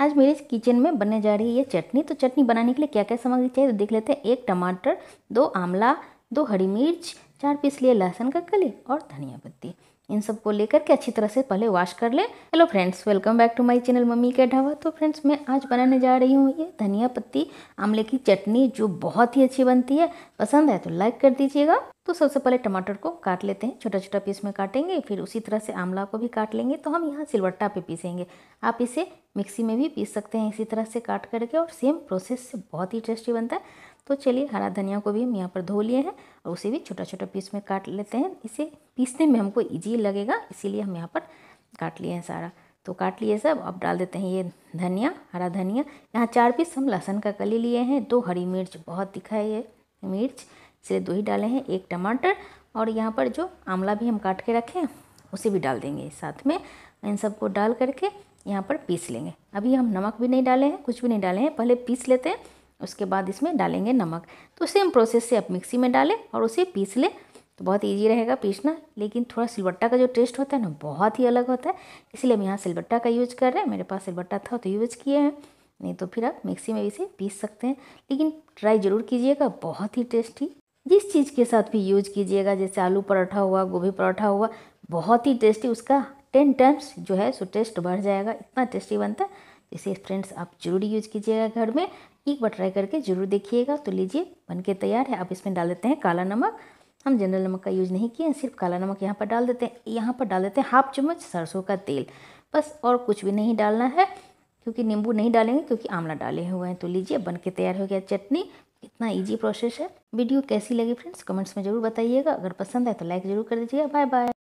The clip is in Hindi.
आज मेरे किचन में बनने जा रही है ये चटनी तो चटनी बनाने के लिए क्या क्या सामग्री चाहिए तो देख लेते हैं एक टमाटर दो आंवला दो हरी मिर्च चार पीस लिए लहसुन का कली और धनिया पत्ती इन सब को लेकर के अच्छी तरह से पहले वॉश कर लें hello friends welcome back to my channel mummy के ढाबा तो फ्रेंड्स मैं आज बनाने जा रही हूँ ये धनिया पत्ती आमले की चटनी जो बहुत ही अच्छी बनती है पसंद है तो लाइक कर दीजिएगा तो सबसे पहले टमाटर को काट लेते हैं छोटा छोटा पीस में काटेंगे फिर उसी तरह से आमला को भी काट लेंगे तो हम यहाँ सिलवट्टा पे पीसेंगे आप इसे मिक्सी में भी पीस सकते हैं इसी तरह से काट करके और सेम प्रोसेस से बहुत ही टेस्टी बनता है तो चलिए हरा धनिया को भी हम यहाँ पर धो लिए हैं और उसे भी छोटा छोटा पीस में काट लेते हैं इसे पीसने में हमको ईजी लगेगा इसीलिए हम यहाँ पर काट लिए हैं सारा तो काट लिए सब अब डाल देते हैं ये धनिया हरा धनिया यहाँ चार पीस हम लहसुन का कली लिए हैं दो हरी मिर्च बहुत दिखा है ये मिर्च इसलिए दो ही डाले हैं एक टमाटर और यहाँ पर जो आंवला भी हम काट के रखें उसे भी डाल देंगे साथ में इन सबको डाल करके यहाँ पर पीस लेंगे अभी हम नमक भी नहीं डाले हैं कुछ भी नहीं डाले हैं पहले पीस लेते हैं उसके बाद इसमें डालेंगे नमक तो सेम प्रोसेस से आप मिक्सी में डालें और उसे पीस लें तो बहुत ईजी रहेगा पीसना लेकिन थोड़ा सिलबट्टा का जो टेस्ट होता है ना बहुत ही अलग होता है इसलिए हम यहाँ सिलबट्टा का यूज कर रहे हैं मेरे पास सिलबट्टा था तो यूज किए हैं नहीं तो फिर आप मिक्सी में इसे पीस सकते हैं लेकिन ट्राई ज़रूर कीजिएगा बहुत ही टेस्टी जिस चीज़ के साथ भी यूज कीजिएगा जैसे आलू पराठा हुआ गोभी पराठा हुआ बहुत ही टेस्टी उसका टेन टाइम्स जो है सो टेस्ट बढ़ जाएगा इतना टेस्टी बनता है इसे फ्रेंड्स आप जरूर यूज कीजिएगा घर में एक बार ट्राई करके ज़रूर देखिएगा तो लीजिए बन के तैयार है अब इसमें डाल देते हैं काला नमक हम जनरल नमक का यूज़ नहीं किए हैं सिर्फ काला नमक यहाँ पर डाल देते हैं यहाँ पर डाल देते हैं हाफ चम्मच सरसों का तेल बस और कुछ भी नहीं डालना है क्योंकि नींबू नहीं डालेंगे क्योंकि आंवला डाले हुए हैं तो लीजिए बन के तैयार हो गया चटनी इतना इजी प्रोसेस है वीडियो कैसी लगी फ्रेंड्स कमेंट्स में ज़रूर बताइएगा अगर पसंद है तो लाइक ज़रूर कर दीजिएगा बाय बाय